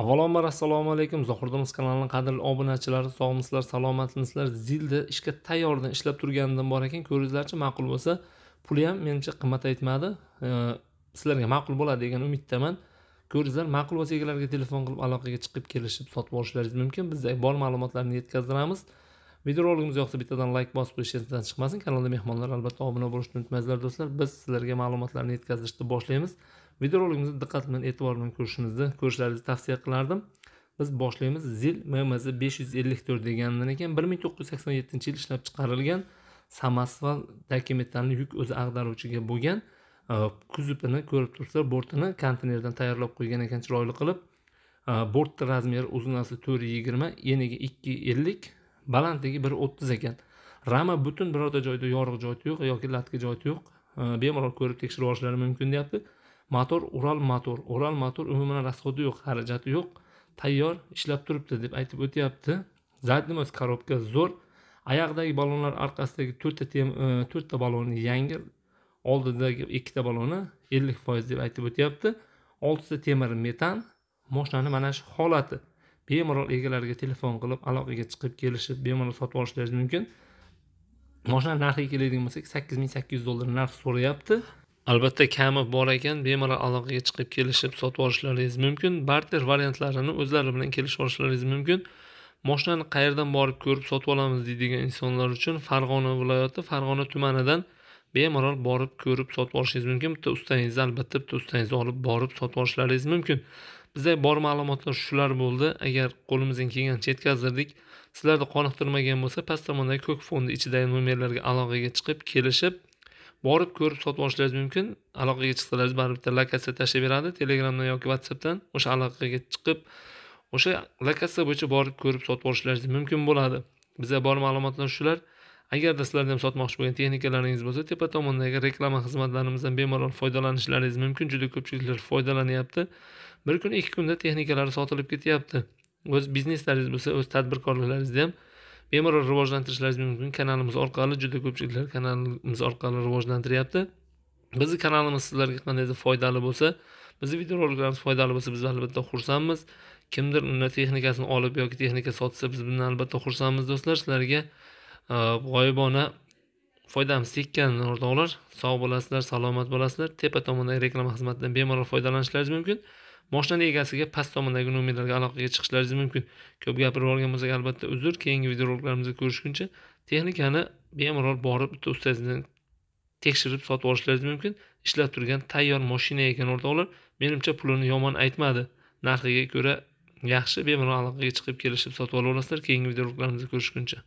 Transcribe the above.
avvalambor assalomu alaykum zohirdomiz kanalining qadrli obunachilari sog'misizlar salomatmisizlar zilda ishga tayyordan ishlab turganidan bor ekan ko'ringizlarchi ma'qul bo'lsa puli ham menimcha qimmat aytmadi e, sizlarga ma'qul bo'ladi degan umiddaman ko'ringizlar ma'qul bo'lsa egalariga telefon qilib aloqaga chiqib kelishib sotib olishlaringiz mumkin bizda bor ma'lumotlarni yetkazdiramiz videoroligimiz yoqsa bittadan layk bosib qo'yish esingizdan chiqmasin kanalda mehmonlar albatta obuna bo'lishni unutmanglar do'stlar biz sizlarga ma'lumotlarni yetkazishni boshlaymiz videorolikimizni diqqat bilan e'tibor bilan ko'rishingizni ko'rishlaringizni tavsiya qilardim biz boshlaymiz zil mmz besh yuz ellik to'rt deganidan ekan bir ming to'qqiz yuz sakson yettinchi yil ishlab chiqarilgan samosval dokumentalni yuk o'zi ag'daruvchiga bo'lgan e, kuzupini ko'rib turibsizlar bortini kontenerdan tayyorlab qo'ygan ekan chiroyli qilib e, bortni razmeri uzunasi to'rt yuz yigirma eniga ikki ellik balandligi bir o'ttiz ekan rama butun birorta joyda yorug' joyi yo'q yoki latka joyi yo'q e, bemalol ko'rib tekshirib olishlari mumkin deyapti motor ural motor ural motor umuman rasxodi yo'q xarajati yo'q tayyor ishlab turibdi deb aytib o'tyapti задний o'z korobka zo'r oyoqdagi ballonlar orqasidagi to'rtta e, to'rtta balloni yangi oldidagi ikkita balloni ellik foiz deb aytib o'tyapti oltita temir metan moshinani mana shu holati bemalol egalariga telefon qilib aloqaga chiqib kelishib bemalol sotib olishlaringiz mumkin moshinani narxiga keladigan bo'lsak sakkiz ming sakkiz yuz dollar narx so'rayapti albatta kami bor ekan bemalol aloqaga chiqib kelishib sotib olishlaringiz mumkin barter variantlarini o'zlari bilan kelishib olishlaringiz mumkin moshinani qayerdan borib ko'rib sotib olamiz deydigan insonlar uchun farg'ona viloyati farg'ona tumanidan bemalol borib ko'rib sotib olishingiz mumkin bitta ustangizni albatta bitta ustangizni olib borib sotib olishlaringiz mumkin bizda bor ma'lumotlar shular bo'ldi agar qo'limizdan kelgancha yetkazdirdik sizlarni qoniqtirmagan bo'lsa past tomondagi ko'k fondi ichidagi nomerlarga aloqaga chiqib kelishib borib ko'rib sotib olishlaringiz mumkin aloqaga chiqsalaringiz baribir bitta lokatsiya tashlab beradi telegramdan yoki whatsappdan o'sha aloqaga chiqib o'sha lokatsiya bo'yicha borib ko'rib sotib olishlaringiz mumkin bo'ladi bizda bor ma'lumotlar shular agarda sizlarda ham sotmoqchi bo'lgan texnikalaringiz bo'lsa tepa tomondagi reklama xizmatlarimizdan bemalol foydalanishlaringiz mumkin juda ko'pchiliklar foydalanyapti bir kun ikki kunda texnikalari sotilib ketyapti o'z bizneslaringiz bo'lsa o'z tadbirkorliklaringizda ham bemalol rivojlantirishlaringiz mumkin kanalimiz orqali juda ko'pchiliklar kanalimiz orqali rivojlantiryapti bizni kanalimiz sizlarga qandaydir foydali bo'lsa bizni videoroliklarimiz foydali bo'lsa biz albatta xursandmiz kimdir uni texnikasini olib yoki texnika sotsa biz bundan albatta xursandmiz do'stlar sizlarga e, g'oyibona foydamiz tekkan o'rtoqlar sog' bo'lasizlar salomat bo'lasizlar tepa tomondagi reklama xizmatidan bemalol foydalanishlaringiz mumkin moshinani egasiga past tomondagi nomerlarga aloqaga chiqishlaringiz mumkin ko'p gapirib yuborgan bo'lsak albatta uzr keyingi videoroliklarimizda ko'rishguncha texnikani bemalol borib bitta ustazdan tekshirib sotib olishlaringiz mumkin ishlab turgan tayyor moshina ekan o'rtoqlar menimcha pulini yomon aytmadi narxiga ko'ra yaxshi bemalol aloqaga chiqib kelishib sotib olaverasizlar keyingi videoroliklarimizda ko'rishguncha